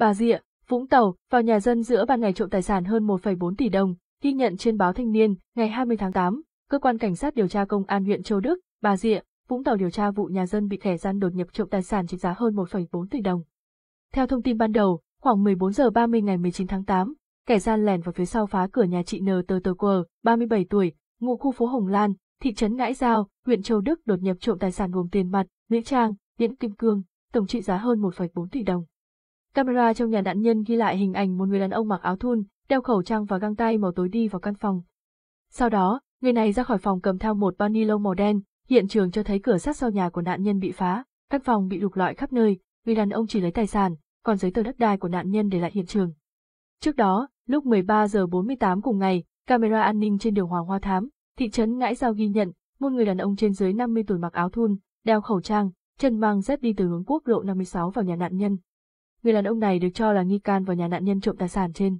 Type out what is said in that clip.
Bà Rịa, Vũng Tàu, vào nhà dân giữa ban ngày trộm tài sản hơn 1,4 tỷ đồng, ghi nhận trên báo Thanh niên, ngày 20 tháng 8, cơ quan cảnh sát điều tra công an huyện Châu Đức, Bà Rịa, Vũng Tàu điều tra vụ nhà dân bị kẻ gian đột nhập trộm tài sản trị giá hơn 1,4 tỷ đồng. Theo thông tin ban đầu, khoảng 14 giờ 30 ngày 19 tháng 8, kẻ gian lẻn vào phía sau phá cửa nhà chị N t t q 37 tuổi, ngụ khu phố Hồng Lan, thị trấn Ngãi Giao, huyện Châu Đức đột nhập trộm tài sản gồm tiền mặt, nữ trang, điện kim cương, tổng trị giá hơn 1,4 tỷ đồng. Camera trong nhà nạn nhân ghi lại hình ảnh một người đàn ông mặc áo thun, đeo khẩu trang và găng tay màu tối đi vào căn phòng. Sau đó, người này ra khỏi phòng cầm theo một bao ni lông màu đen, hiện trường cho thấy cửa sắt sau nhà của nạn nhân bị phá, căn phòng bị lục lọi khắp nơi, người đàn ông chỉ lấy tài sản, còn giấy tờ đất đai của nạn nhân để lại hiện trường. Trước đó, lúc 13 giờ 48 cùng ngày, camera an ninh trên đường Hoàng Hoa Thám, thị trấn Ngãi Giao ghi nhận, một người đàn ông trên dưới 50 tuổi mặc áo thun, đeo khẩu trang, chân mang dép đi từ hướng quốc lộ 56 vào nhà nạn nhân, Người đàn ông này được cho là nghi can vào nhà nạn nhân trộm tài sản trên.